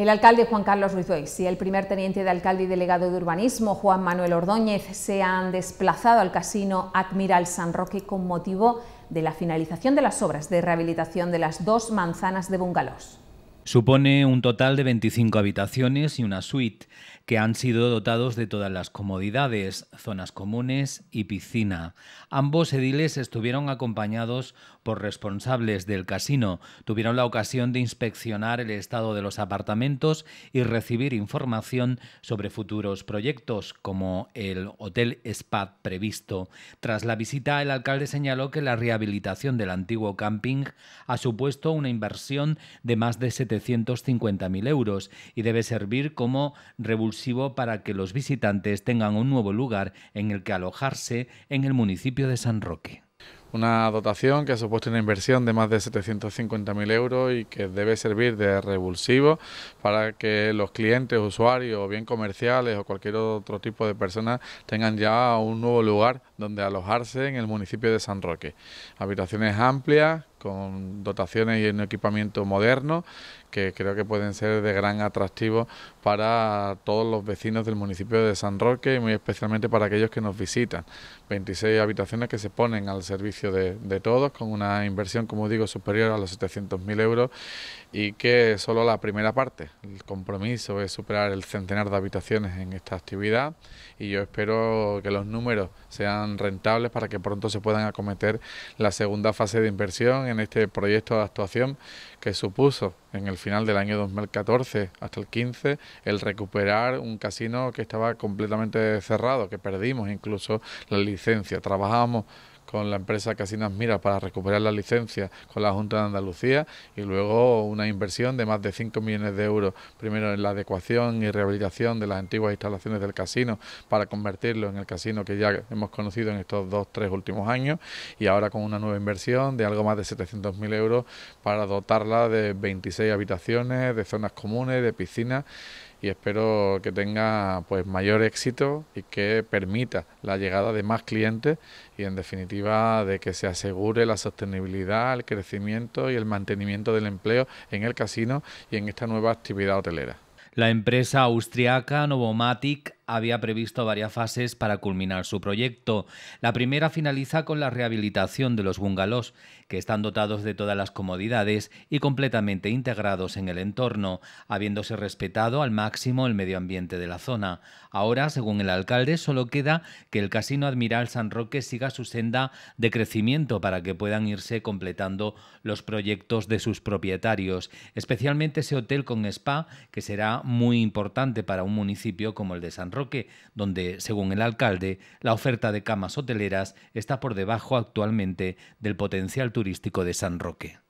El alcalde Juan Carlos Ruiz y el primer teniente de alcalde y delegado de urbanismo, Juan Manuel Ordóñez, se han desplazado al casino Admiral San Roque con motivo de la finalización de las obras de rehabilitación de las dos manzanas de bungalows. Supone un total de 25 habitaciones y una suite, que han sido dotados de todas las comodidades, zonas comunes y piscina. Ambos ediles estuvieron acompañados por responsables del casino, tuvieron la ocasión de inspeccionar el estado de los apartamentos y recibir información sobre futuros proyectos, como el Hotel Spa previsto. Tras la visita, el alcalde señaló que la rehabilitación del antiguo camping ha supuesto una inversión de más de 700 750.000 euros y debe servir como revulsivo para que los visitantes tengan un nuevo lugar en el que alojarse en el municipio de San Roque. Una dotación que ha supuesto una inversión de más de 750.000 euros y que debe servir de revulsivo para que los clientes, usuarios, bien comerciales o cualquier otro tipo de personas tengan ya un nuevo lugar donde alojarse en el municipio de San Roque. Habitaciones amplias con dotaciones y un equipamiento moderno que creo que pueden ser de gran atractivo para todos los vecinos del municipio de San Roque y muy especialmente para aquellos que nos visitan. 26 habitaciones que se ponen al servicio de, de todos con una inversión, como digo, superior a los 700.000 euros y que solo la primera parte, el compromiso es superar el centenar de habitaciones en esta actividad y yo espero que los números sean rentables para que pronto se puedan acometer la segunda fase de inversión en este proyecto de actuación que supuso en el final del año 2014 hasta el 15 el recuperar un casino que estaba completamente cerrado, que perdimos incluso la licencia. Trabajamos con la empresa Casinas Mira para recuperar la licencia con la Junta de Andalucía y luego una inversión de más de 5 millones de euros, primero en la adecuación y rehabilitación de las antiguas instalaciones del casino para convertirlo en el casino que ya hemos conocido en estos dos, tres últimos años y ahora con una nueva inversión de algo más de 700.000 euros para dotarla de 26 habitaciones, de zonas comunes, de piscinas y espero que tenga pues mayor éxito y que permita la llegada de más clientes y en definitiva de que se asegure la sostenibilidad, el crecimiento y el mantenimiento del empleo en el casino y en esta nueva actividad hotelera. La empresa austriaca Novomatic había previsto varias fases para culminar su proyecto. La primera finaliza con la rehabilitación de los bungalows, que están dotados de todas las comodidades y completamente integrados en el entorno, habiéndose respetado al máximo el medio ambiente de la zona. Ahora, según el alcalde, solo queda que el Casino Admiral San Roque siga su senda de crecimiento para que puedan irse completando los proyectos de sus propietarios, especialmente ese hotel con spa que será muy importante para un municipio como el de San Roque donde, según el alcalde, la oferta de camas hoteleras está por debajo actualmente del potencial turístico de San Roque.